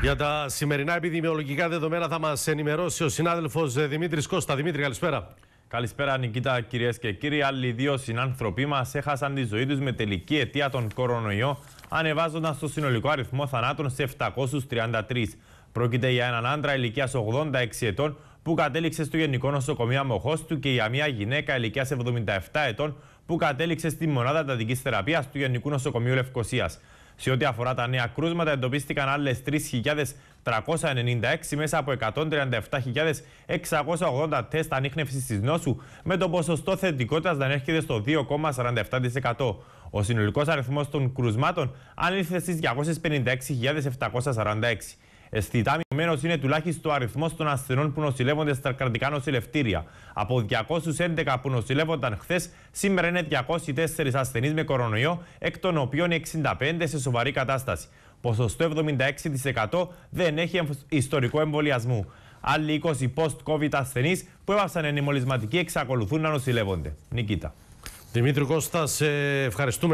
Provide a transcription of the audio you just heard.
Για τα σημερινά επιδημιολογικά δεδομένα θα μας ενημερώσει ο συνάδελφος ε, Δημήτρης Κώστα. Δημήτρη, καλησπέρα. Καλησπέρα Νικήτα κυρίες και κύριοι. Άλλοι δύο συνάνθρωποι μας έχασαν τη ζωή τους με τελική αιτία των κορονοϊό, ανεβάζοντας το συνολικό αριθμό θανάτων σε 733. Πρόκειται για έναν άντρα ηλικίας 86 ετών που κατέληξε στο Γενικό Νοσοκομείο Μοχώστου και για μια γυναίκα ηλικίας 77 ετών που κατέληξε στη Μονάδα Εντατικής Θεραπείας του Γενικού Νοσοκομείου Λευκοσίας. Σε ό,τι αφορά τα νέα κρούσματα, εντοπίστηκαν άλλες 3.396 μέσα από 137.680 τεστ ανείχνευσης της νόσου, με το ποσοστό θετικότητας να έρχεται στο 2,47%. Ο συνολικός αριθμός των κρουσμάτων ανήλθε στις 256.746. Αισθητά είναι τουλάχιστον ο αριθμός των ασθενών που νοσηλεύονται στα κρατικά νοσηλευτήρια. Από 211 που νοσηλεύονταν χθες, σήμερα είναι 204 ασθενείς με κορονοϊό, εκ των οποίων 65 σε σοβαρή κατάσταση. Ποσοστό 76% δεν έχει ιστορικό εμβολιασμού. Άλλοι 20 post-COVID ασθενείς που έβασαν ενημολισματικοί εξακολουθούν να νοσηλεύονται. Νικήτα. Δημήτρη Κώστα, ευχαριστούμε.